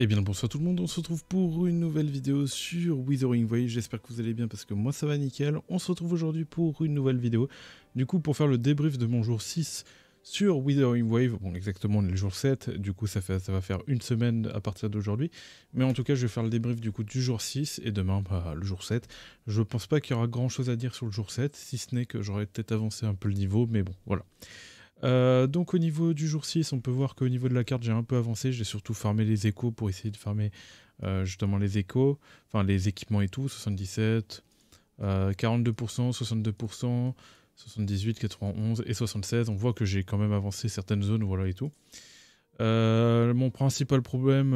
Eh bien bonsoir tout le monde, on se retrouve pour une nouvelle vidéo sur Withering Wave, j'espère que vous allez bien parce que moi ça va nickel. On se retrouve aujourd'hui pour une nouvelle vidéo, du coup pour faire le débrief de mon jour 6 sur Withering Wave, bon exactement le jour 7, du coup ça, fait, ça va faire une semaine à partir d'aujourd'hui, mais en tout cas je vais faire le débrief du coup du jour 6 et demain bah, le jour 7. Je pense pas qu'il y aura grand chose à dire sur le jour 7, si ce n'est que j'aurais peut-être avancé un peu le niveau, mais bon voilà. Euh, donc au niveau du jour 6, on peut voir qu'au niveau de la carte, j'ai un peu avancé. J'ai surtout farmé les échos pour essayer de farmer euh, justement les échos, enfin les équipements et tout, 77, 42%, 62%, 78, 91 et 76. On voit que j'ai quand même avancé certaines zones, voilà et tout. Euh, mon principal problème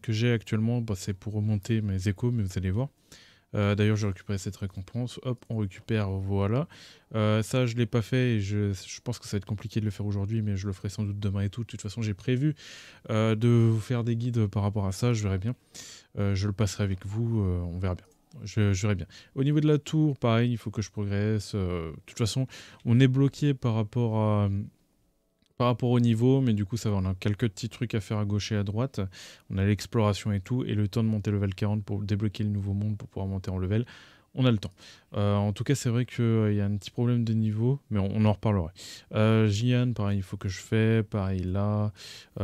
que j'ai actuellement, bah, c'est pour remonter mes échos, mais vous allez voir. Euh, d'ailleurs, j'ai récupéré cette récompense. Hop, on récupère, voilà. Euh, ça, je ne l'ai pas fait et je, pense que ça va être compliqué de le faire aujourd'hui, mais je le ferai sans doute demain et tout. De toute façon, j'ai prévu euh, de vous faire des guides par rapport à ça, je verrai bien. je le passerai avec vous, on verra bien. Je, je verrai bien. Au niveau de la tour, pareil, il faut que je progresse. de toute façon, on est bloqué par rapport à par rapport au niveau, mais du coup, ça va. On a quelques petits trucs à faire à gauche et à droite. On a l'exploration et tout, et le temps de monter level 40 pour débloquer le nouveau monde pour pouvoir monter en level. On a le temps. Euh, en tout cas, c'est vrai qu'il euh, y a un petit problème de niveau, mais on, en reparlerait. Euh, Jian, pareil, il faut que je fais, pareil là.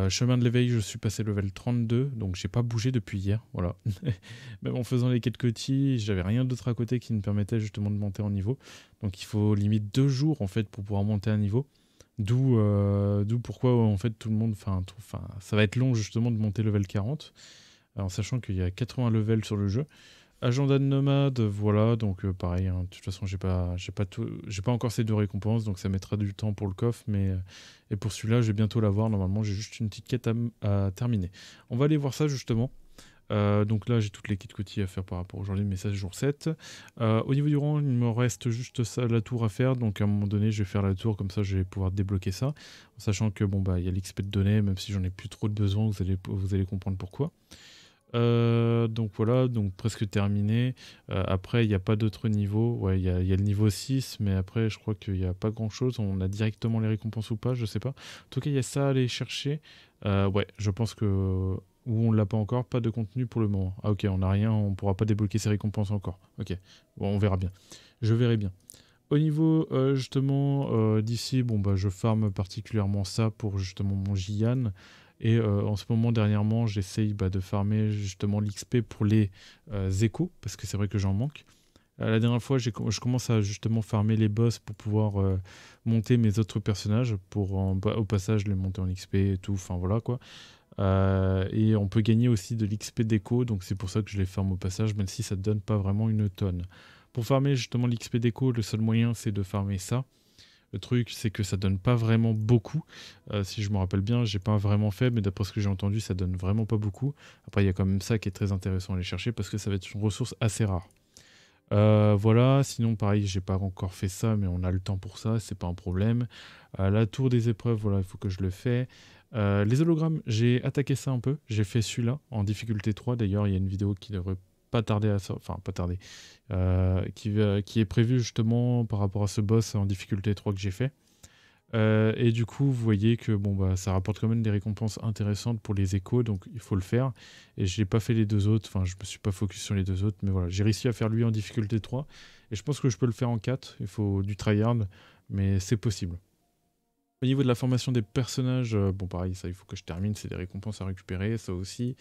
chemin de l'éveil, je suis passé level 32, donc j'ai pas bougé depuis hier, voilà. Même en faisant les quelques petits, j'avais rien d'autre à côté qui me permettait justement de monter en niveau. Donc il faut limite deux jours en fait pour pouvoir monter un niveau. Euh, d'où pourquoi en fait tout le monde, enfin ça va être long justement de monter level 40, euh, en sachant qu'il y a 80 levels sur le jeu. Agenda de nomade, voilà, donc euh, pareil, hein, de toute façon j'ai pas, j'ai pas, j'ai pas encore ces deux récompenses, donc ça mettra du temps pour le coffre, mais et pour celui-là je vais bientôt l'avoir, normalement j'ai juste une petite quête à, terminer. On va aller voir ça justement. Euh, donc là, j'ai toutes les kits cotis à faire par rapport aujourd'hui, mais ça, jour 7. Euh, au niveau du rang, il me reste juste ça, la tour à faire. Donc à un moment donné, je vais faire la tour, comme ça, je vais pouvoir débloquer ça. En sachant que, bon, bah, il y a l'XP de données, même si j'en ai plus trop de besoin, vous allez, vous allez comprendre pourquoi. Euh, donc voilà, donc presque terminé. après, il n'y a pas d'autres niveaux. Ouais, il y, a le niveau 6, mais après, je crois qu'il n'y a pas grand chose. On a directement les récompenses ou pas, je sais pas. En tout cas, il y a ça à aller chercher. ouais, je pense que ou on ne l'a pas encore, pas de contenu pour le moment. Ah ok, on n'a rien, on ne pourra pas débloquer ses récompenses encore. Ok, on verra bien. Je verrai bien. Au niveau euh, justement euh, d'ici, bon bah je farme particulièrement ça pour justement mon Jian. Et euh, en ce moment, dernièrement, j'essaye bah, de farmer justement l'XP pour les échos, parce que c'est vrai que j'en manque. la dernière fois, je commence à justement farmer les boss pour pouvoir monter mes autres personnages, pour bah, au passage les monter en XP et tout, enfin voilà quoi. Euh, et on peut gagner aussi de l'XP déco, donc c'est pour ça que je les ferme au passage, même si ça ne donne pas vraiment une tonne. Pour farmer justement l'XP déco, le seul moyen c'est de farmer ça. Le truc c'est que ça donne pas vraiment beaucoup. Euh, si je me rappelle bien, j'ai pas vraiment fait, mais d'après ce que j'ai entendu, ça donne vraiment pas beaucoup. Après, il y a quand même ça qui est très intéressant à aller chercher parce que ça va être une ressource assez rare. Euh, voilà, sinon pareil, j'ai pas encore fait ça, mais on a le temps pour ça, c'est pas un problème. Euh, la tour des épreuves, voilà, il faut que je le fais. Euh, les hologrammes, j'ai attaqué ça un peu, j'ai fait celui-là en difficulté 3. D'ailleurs, il y a une vidéo qui devrait pas tarder à ça. enfin pas tarder, qui, qui est prévue justement par rapport à ce boss en difficulté 3 que j'ai fait. Euh, et du coup, vous voyez que bon, bah, ça rapporte quand même des récompenses intéressantes pour les échos, donc il faut le faire. Et je n'ai pas fait les deux autres, enfin, je me suis pas focus sur les deux autres, mais voilà, j'ai réussi à faire lui en difficulté 3. Et je pense que je peux le faire en 4. Il faut du tryhard, mais c'est possible. Au niveau de la formation des personnages, euh, bon, pareil, ça, il faut que je termine. C'est des récompenses à récupérer, ça aussi.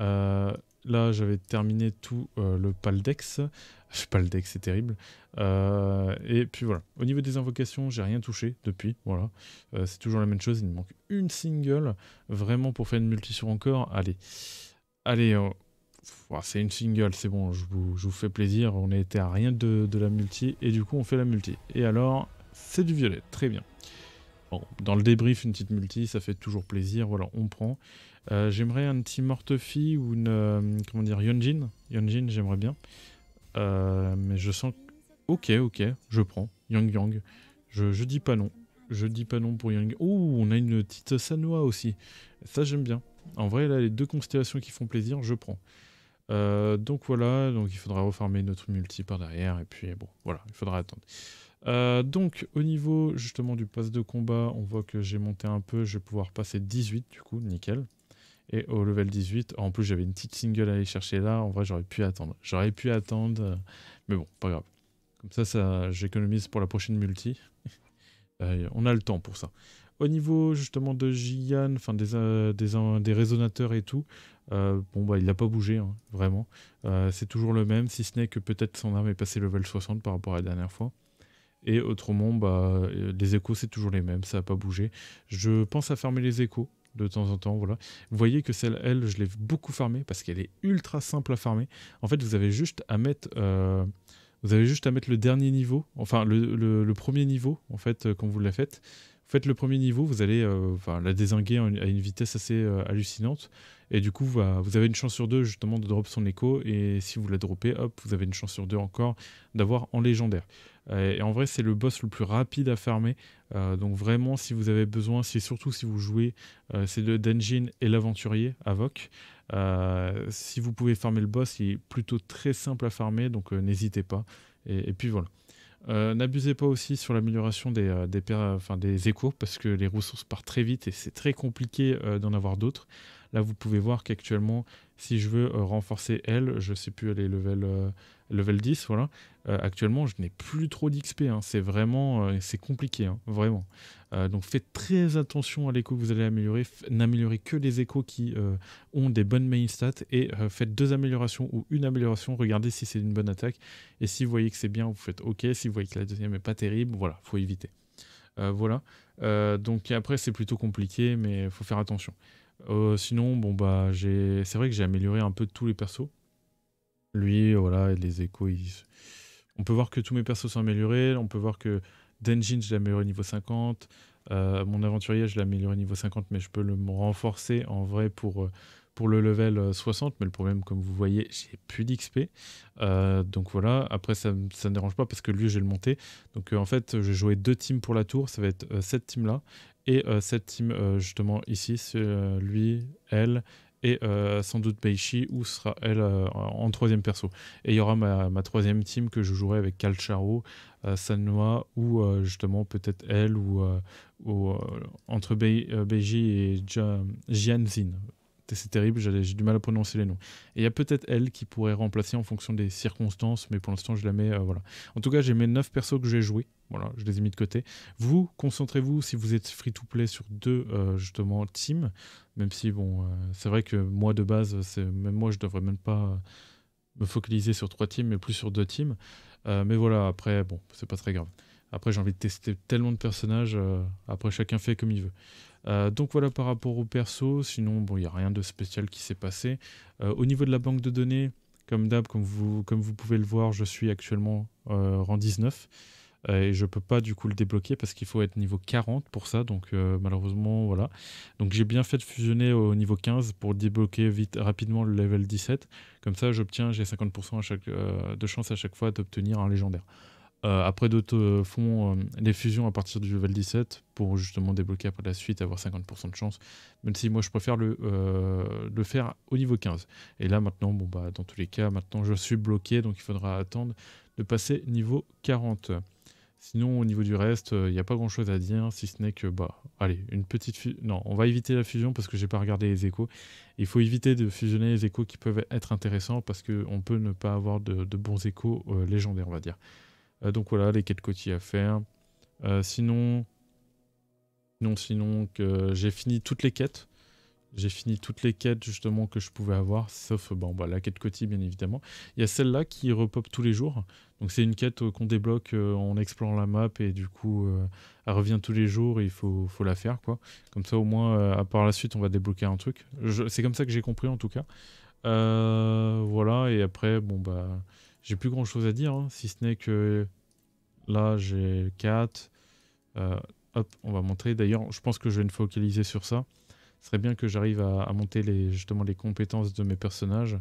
Euh, là, j'avais terminé tout euh, le Paldex. Paldex, c'est terrible. Euh, et puis voilà. Au niveau des invocations, j'ai rien touché depuis. Voilà. c'est toujours la même chose. Il me manque une single. Vraiment, pour faire une multi sur encore. Allez. Allez. c'est une single. C'est bon. Je vous, je vous, fais plaisir. On était à rien de, la multi. Et du coup, on fait la multi. Et alors, c'est du violet. Très bien. dans le débrief, une petite multi, ça fait toujours plaisir. Voilà, on prend. Euh, j'aimerais un petit Mortefi ou une. Euh, comment dire Yonjin. Yonjin, j'aimerais bien. Euh, mais je sens. Ok, ok, je prends. Yang Yang. Je, je, dis pas non. Je dis pas non pour Yang. Ouh on a une petite Sanoa aussi. Ça, j'aime bien. En vrai, là, les deux constellations qui font plaisir, je prends. donc voilà, donc il faudra refarmer notre multi par derrière, et puis bon, voilà, il faudra attendre. donc au niveau justement du pass de combat, on voit que j'ai monté un peu, je vais pouvoir passer 18 du coup, nickel. Et au level 18, en plus j'avais une petite single à aller chercher là, en vrai j'aurais pu attendre. J'aurais pu attendre, euh, mais bon, pas grave. Comme ça, j'économise pour la prochaine multi. Euh, on a le temps pour ça. Au niveau justement de Jian, enfin des, euh, des, des, résonateurs et tout, bon bah il n'a pas bougé, hein, vraiment. c'est toujours le même, si ce n'est que peut-être son arme est passée level 60 par rapport à la dernière fois. Et autrement, bah, les échos, c'est toujours les mêmes, ça n'a pas bougé. Je pense à fermer les échos de temps en temps. Voilà. Vous voyez que celle, elle, je l'ai beaucoup farmée parce qu'elle est ultra simple à farmer. En fait, vous avez juste à mettre, euh, vous avez juste à mettre le dernier niveau, enfin le, premier niveau, en fait, euh, quand vous la faites faites le premier niveau, vous allez euh, la désinguer à une vitesse assez euh, hallucinante. Et du coup, bah, vous avez une chance sur deux justement de drop son écho. Et si vous la droppez, hop, vous avez une chance sur deux encore d'avoir en légendaire. Euh, et en vrai, c'est le boss le plus rapide à farmer. donc vraiment, si vous avez besoin, c'est surtout si vous jouez c'est le Dungeon et l'aventurier Avoc. Euh, si vous pouvez farmer le boss, il est plutôt très simple à farmer, donc n'hésitez pas. et, puis voilà. Euh, n'abusez pas aussi sur l'amélioration des, euh, enfin, des, échos parce que les ressources partent très vite et c'est très compliqué euh, d'en avoir d'autres. Là, vous pouvez voir qu'actuellement, si je veux renforcer elle, je ne sais plus, elle est level level 10, voilà. Euh, actuellement, je n'ai plus trop d'XP. Hein. C'est vraiment, euh, c'est compliqué, hein, vraiment. Euh, donc faites très attention à l'écho que vous allez améliorer. N'améliorez que les échos qui ont des bonnes main stats et faites deux améliorations ou une amélioration. Regardez si c'est une bonne attaque et si vous voyez que c'est bien, vous faites OK. Si vous voyez que la deuxième est pas terrible, voilà, faut éviter. voilà. donc après, c'est plutôt compliqué, mais faut faire attention. sinon, bon bah, c'est vrai que j'ai amélioré un peu tous les persos. Lui, voilà, les échos, on peut voir que tous mes persos sont améliorés. On peut voir que Denjin, je l'ai amélioré niveau 50. Euh, mon aventurier, je l'ai amélioré niveau 50, mais je peux le renforcer en vrai pour, euh, pour le level 60. Euh, mais le problème, comme vous voyez, j'ai plus d'XP. donc voilà, après, ça ne dérange pas parce que lui, j'ai le monté. Donc en fait, je jouais deux teams pour la tour. Ça va être cette team-là et cette team, justement, ici. C'est lui, elle et euh, sans doute Beishi où sera elle euh, en troisième perso. Et il y aura ma, troisième team que je jouerai avec Calcharo, euh, Sanwa ou justement peut-être elle ou, entre Beiji et Jianzin c'est terrible, j'ai du mal à prononcer les noms. Et il y a peut-être elle qui pourrait remplacer en fonction des circonstances, mais pour l'instant, je la mets. Euh, voilà. En tout cas, j'ai mes 9 persos que j'ai joués. Voilà, je les ai mis de côté. Vous, concentrez-vous si vous êtes free-to-play sur deux, euh, justement, teams. Même si, bon, euh, c'est vrai que moi, de base, même moi, je devrais même pas me focaliser sur trois teams, mais plus sur deux teams. mais voilà, après, bon, c'est pas très grave. Après, j'ai envie de tester tellement de personnages. après, chacun fait comme il veut. Euh, donc voilà par rapport au perso, sinon il n'y a rien de spécial qui s'est passé. Euh, au niveau de la banque de données, comme d'hab, comme vous, pouvez le voir, je suis actuellement euh, rang 19 et je ne peux pas du coup le débloquer parce qu'il faut être niveau 40 pour ça donc malheureusement voilà donc j'ai bien fait de fusionner au niveau 15 pour débloquer vite rapidement le level 17 comme ça j'obtiens j'ai 50% de chance à chaque fois d'obtenir un légendaire euh, après, d'autres euh, font les euh, fusions à partir du level 17 pour justement débloquer après la suite, avoir 50% de chance. Même si moi, je préfère le, le faire au niveau 15. Et là, maintenant, bon, bah, dans tous les cas, maintenant, je suis bloqué, donc il faudra attendre de passer niveau 40. Sinon, au niveau du reste, il n'y a pas grand chose à dire, si ce n'est que, bah, allez, une petite fusion. Non, on va éviter la fusion parce que j'ai pas regardé les échos. Il faut éviter de fusionner les échos qui peuvent être intéressants parce qu'on peut ne pas avoir de, bons échos légendaires, on va dire. Euh, donc voilà, les quêtes cotis à faire. Euh, sinon, sinon, sinon que j'ai fini toutes les quêtes. J'ai fini toutes les quêtes justement que je pouvais avoir, sauf bon, bah, la quête Coty bien évidemment. Il y a celle-là qui repop tous les jours. Donc c'est une quête euh, qu'on débloque en explorant la map et du coup elle revient tous les jours et il faut, faut la faire quoi. Comme ça au moins part la suite on va débloquer un truc. C'est comme ça que j'ai compris en tout cas. voilà et après bon bah j'ai plus grand chose à dire, hein, si ce n'est que là j'ai 4. Euh, hop, on va montrer. D'ailleurs, je pense que je vais me focaliser sur ça. Ce serait bien que j'arrive à, monter les, justement les compétences de mes personnages.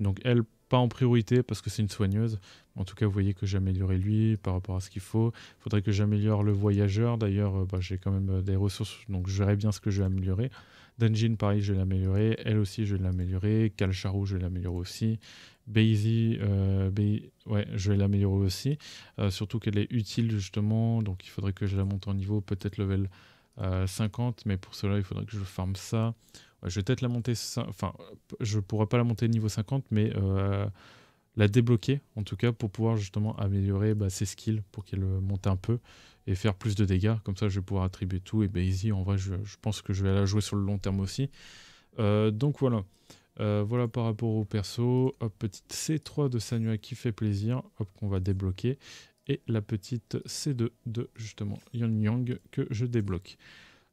Donc elle, pas en priorité parce que c'est une soigneuse. En tout cas, vous voyez que j'ai amélioré lui par rapport à ce qu'il faut. Il faudrait que j'améliore le voyageur. D'ailleurs, euh, bah, j'ai quand même euh, des ressources, donc je verrai bien ce que je vais améliorer. Dungeon, pareil, je vais l'améliorer. Elle aussi, je vais l'améliorer. Calcharo, je vais l'améliorer aussi. Bazy, euh, ouais, je vais l'améliorer aussi. Euh, surtout qu'elle est utile justement, donc il faudrait que je la monte en niveau, peut-être level 50, euh, mais pour cela il faudrait que je farme ça. je vais peut-être la monter, enfin je pourrais pas la monter niveau 50, mais la débloquer en tout cas pour pouvoir justement améliorer bah, ses skills pour qu'elle monte un peu et faire plus de dégâts. Comme ça je vais pouvoir attribuer tout et Bazy en vrai je, je pense que je vais la jouer sur le long terme aussi. donc voilà. Euh, voilà par rapport au perso. petite C3 de Sanua qui fait plaisir. Hop, qu'on va débloquer. Et la petite C2 de justement Yang Yang que je débloque.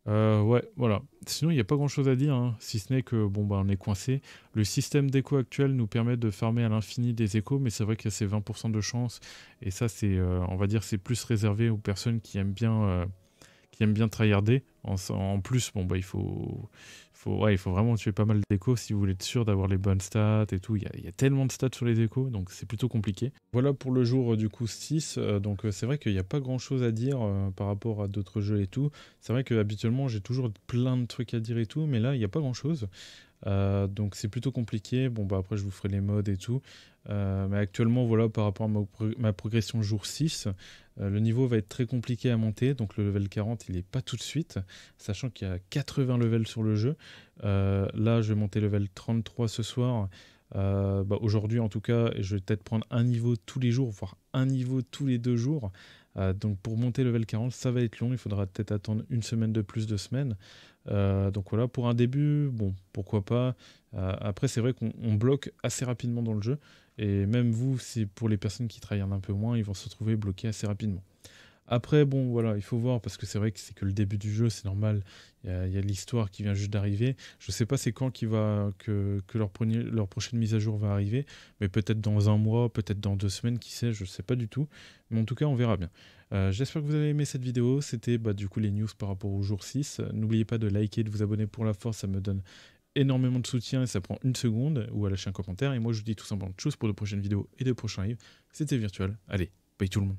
Euh, ouais, voilà. Sinon, il n'y a pas grand chose à dire, hein, si ce n'est que, bon, bah, on est coincé. Le système d'écho actuel nous permet de farmer à l'infini des échos, mais c'est vrai qu'il y a ces 20% de chance. Et ça, c'est, euh, on va dire, c'est plus réservé aux personnes qui aiment bien qui aime bien tryharder. En, plus, bon, bah, il faut, il faut vraiment tuer pas mal d'échos si vous voulez être sûr d'avoir les bonnes stats et tout. Il y, a, tellement de stats sur les échos, donc c'est plutôt compliqué. Voilà pour le jour euh, du coup 6. Euh, donc euh, c'est vrai qu'il n'y a pas grand chose à dire par rapport à d'autres jeux et tout. C'est vrai que habituellement j'ai toujours plein de trucs à dire et tout, mais là il n'y a pas grand chose. Euh, donc c'est plutôt compliqué. Bon, bah après, je vous ferai les modes et tout. Euh, mais actuellement, voilà, par rapport à ma, progression jour 6, euh, le niveau va être très compliqué à monter. Donc le level 40, il n'est pas tout de suite, sachant qu'il y a 80 levels sur le jeu. là, je vais monter level 33 ce soir. Bah, aujourd'hui, en tout cas, je vais peut-être prendre un niveau tous les jours, voire un niveau tous les deux jours. Euh, donc pour monter level 40, ça va être long. Il faudra peut-être attendre une semaine de plus, deux semaines. Euh, donc voilà, pour un début, bon, pourquoi pas. Euh, après, c'est vrai qu'on bloque assez rapidement dans le jeu. Et même vous, c'est pour les personnes qui travaillent un peu moins, ils vont se retrouver bloqués assez rapidement. Après, bon, voilà, il faut voir parce que c'est vrai que c'est que le début du jeu, c'est normal. Il y a, l'histoire qui vient juste d'arriver. Je ne sais pas c'est quand va que, leur, prochaine mise à jour va arriver, mais peut-être dans un mois, peut-être dans deux semaines, qui sait, je ne sais pas du tout. Mais en tout cas, on verra bien. Euh, j'espère que vous avez aimé cette vidéo. C'était bah, du coup les news par rapport au jour 6. N'oubliez pas de liker, de vous abonner pour la force, ça me donne énormément de soutien et ça prend une seconde ou à lâcher un commentaire. Et moi, je vous dis tout simplement de choses pour de prochaines vidéos et de prochains lives. C'était virtuel. Allez, paye tout le monde.